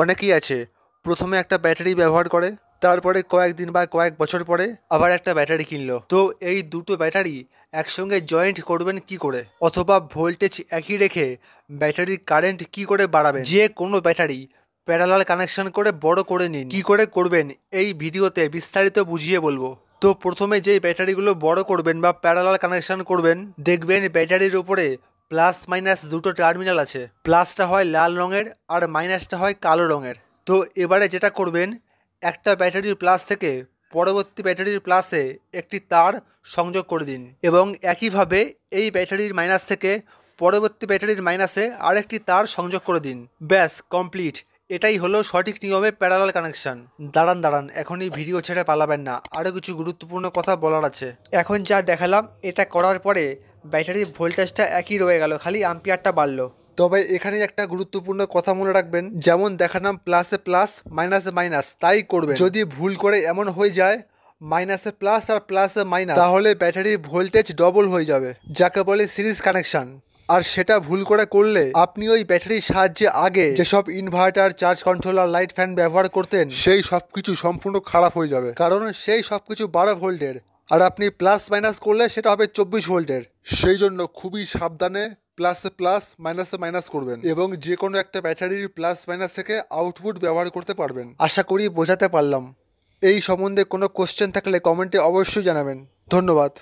অনেকেই আছে প্রথমে একটা ব্যাটারি ব্যবহার করে তারপরে কয়েকদিন বা কয়েক বছর পরে আবার একটা ব্যাটারি কিনলো তো এই দুটো ব্যাটারি একসঙ্গে জয়েন্ট করবেন কি করে অথবা ভোল্টেজ একই রেখে ব্যাটারির কারেন্ট কি করে বাড়াবে যে কোনো ব্যাটারি প্যারালাল কানেকশন করে বড় করে নিন কি করে করবেন এই ভিডিওতে বিস্তারিত বুঝিয়ে বলবো তো প্রথমে যেই ব্যাটারিগুলো বড় করবেন বা প্যারালাল কানেকশন করবেন দেখবেন ব্যাটারির উপরে প্লাস মাইনাস দুটো টার্মিনাল আছে প্লাসটা হয় লাল রঙের আর মাইনাসটা হয় কালো রঙের তো এবারে যেটা করবেন একটা ব্যাটারির প্লাস থেকে পরবর্তী ব্যাটারির প্লাসে একটি তার সংযোগ করে দিন এবং একইভাবে এই ব্যাটারির মাইনাস থেকে পরবর্তী ব্যাটারির মাইনাসে আরেকটি তার সংযোগ করে দিন ব্যাস কমপ্লিট এটাই হলো সঠিক নিয়মে প্যারালাল কানেকশন দাঁড়ান দাঁড়ান এখনই ভিডিও ছেড়ে পালাবেন না আরও কিছু গুরুত্বপূর্ণ কথা বলার আছে এখন যা দেখালাম এটা করার পরে ব্যাটারির ভোল্টেজটা একই রয়ে গেল খালি আম্পিয়ারটা বাড়লো তবে এখানে একটা গুরুত্বপূর্ণ কথা মনে রাখবেন যেমন দেখালাম প্লাসে প্লাস মাইনাসে মাইনাস তাই করবে যদি ভুল করে এমন হয়ে যায় মাইনাসে প্লাস আর প্লাসে মাইনাস তাহলে ব্যাটারির ভোল্টেজ ডবল হয়ে যাবে যাকে বলে সিরিজ কানেকশান আর সেটা ভুল করে করলে আপনি ওই ব্যাটারির সাহায্যে আগে যেসব inverter charge controller light fan ব্যবহার করতেন সেই সব কিছু সম্পূর্ণ খারাপ হয়ে যাবে কারণ সেই সব কিছু বারো ভোল্টের আর আপনি প্লাস মাইনাস করলে সেটা হবে চব্বিশ ভোল্টের সেই জন্য খুবই সাবধানে প্লাসে প্লাস মাইনাসে মাইনাস করবেন এবং যে কোনো একটা ব্যাটারির প্লাস মাইনাস থেকে আউটপুট ব্যবহার করতে পারবেন আশা করি বোঝাতে পারলাম এই সম্বন্ধে কোনো কোশ্চেন থাকলে কমেন্টে অবশ্যই জানাবেন ধন্যবাদ